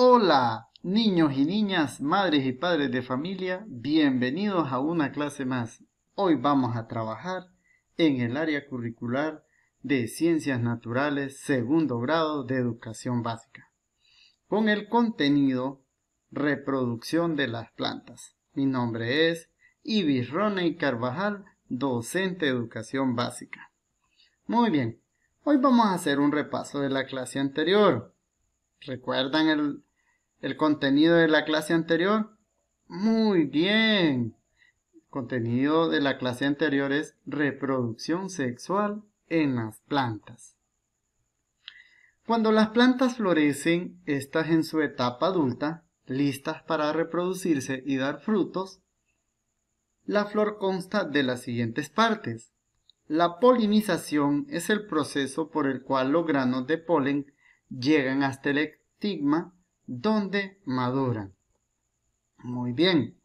Hola, niños y niñas, madres y padres de familia, bienvenidos a una clase más. Hoy vamos a trabajar en el área curricular de Ciencias Naturales, segundo grado de educación básica, con el contenido Reproducción de las plantas. Mi nombre es Ibis Roney Carvajal, docente de educación básica. Muy bien, hoy vamos a hacer un repaso de la clase anterior. ¿Recuerdan el el contenido de la clase anterior. Muy bien. El contenido de la clase anterior es reproducción sexual en las plantas. Cuando las plantas florecen, estas en su etapa adulta, listas para reproducirse y dar frutos, la flor consta de las siguientes partes. La polinización es el proceso por el cual los granos de polen llegan hasta el estigma donde maduran. Muy bien.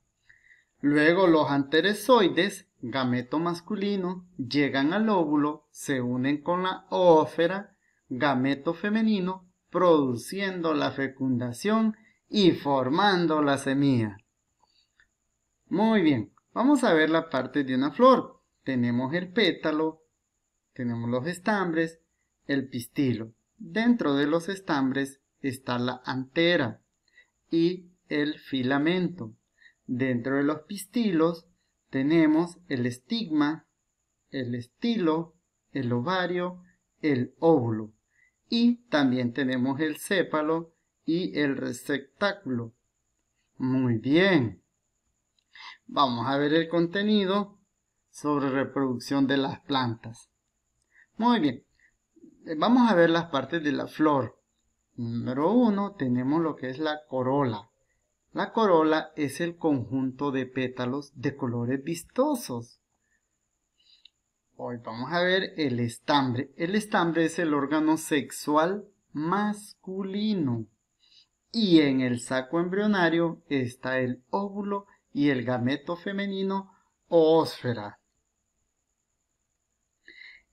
Luego los anterozoides, gameto masculino, llegan al óvulo, se unen con la ófera, gameto femenino, produciendo la fecundación y formando la semilla. Muy bien, vamos a ver la parte de una flor. Tenemos el pétalo, tenemos los estambres, el pistilo. Dentro de los estambres está la antera y el filamento. Dentro de los pistilos tenemos el estigma, el estilo, el ovario, el óvulo. Y también tenemos el sépalo y el receptáculo. Muy bien. Vamos a ver el contenido sobre reproducción de las plantas. Muy bien. Vamos a ver las partes de la flor. Número uno, tenemos lo que es la corola. La corola es el conjunto de pétalos de colores vistosos. Hoy vamos a ver el estambre. El estambre es el órgano sexual masculino. Y en el saco embrionario está el óvulo y el gameto femenino o ósfera.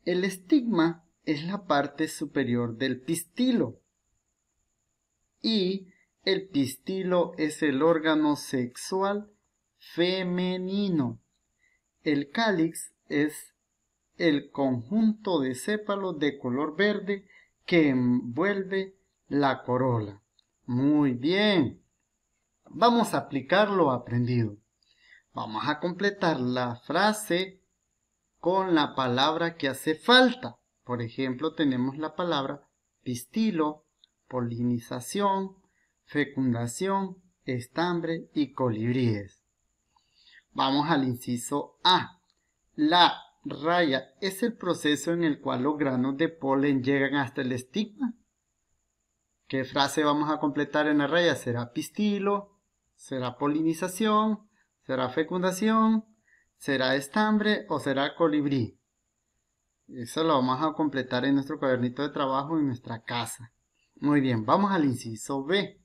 El estigma es la parte superior del pistilo y el pistilo es el órgano sexual femenino. El cálix es el conjunto de sépalos de color verde que envuelve la corola. Muy bien. Vamos a aplicar lo aprendido. Vamos a completar la frase con la palabra que hace falta. Por ejemplo, tenemos la palabra pistilo, polinización, fecundación, estambre y colibríes. Vamos al inciso A. La raya es el proceso en el cual los granos de polen llegan hasta el estigma. ¿Qué frase vamos a completar en la raya? ¿Será pistilo? ¿Será polinización? ¿Será fecundación? ¿Será estambre o será colibrí? Eso lo vamos a completar en nuestro cuadernito de trabajo en nuestra casa. Muy bien, vamos al inciso B.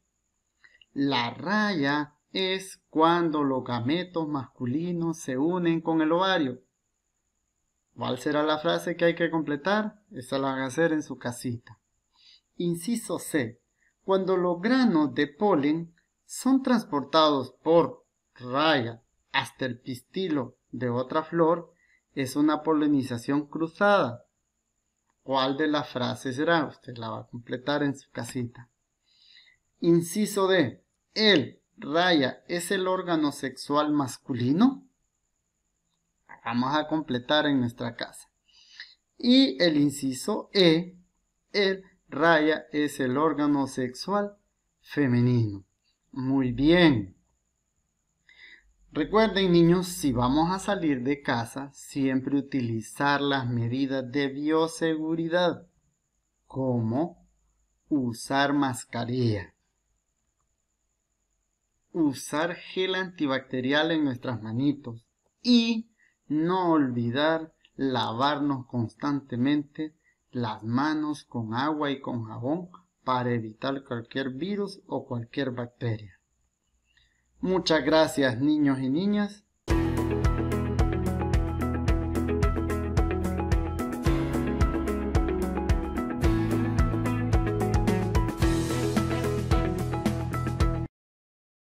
La raya es cuando los gametos masculinos se unen con el ovario. ¿Cuál será la frase que hay que completar? Esa la van a hacer en su casita. Inciso C. Cuando los granos de polen son transportados por raya hasta el pistilo de otra flor, es una polinización cruzada cuál de las frases será. Usted la va a completar en su casita. Inciso D. El, raya, es el órgano sexual masculino. Vamos a completar en nuestra casa. Y el inciso E. El, raya, es el órgano sexual femenino. Muy bien. Recuerden niños, si vamos a salir de casa, siempre utilizar las medidas de bioseguridad, como usar mascarilla, usar gel antibacterial en nuestras manitos y no olvidar lavarnos constantemente las manos con agua y con jabón para evitar cualquier virus o cualquier bacteria. Muchas gracias niños y niñas.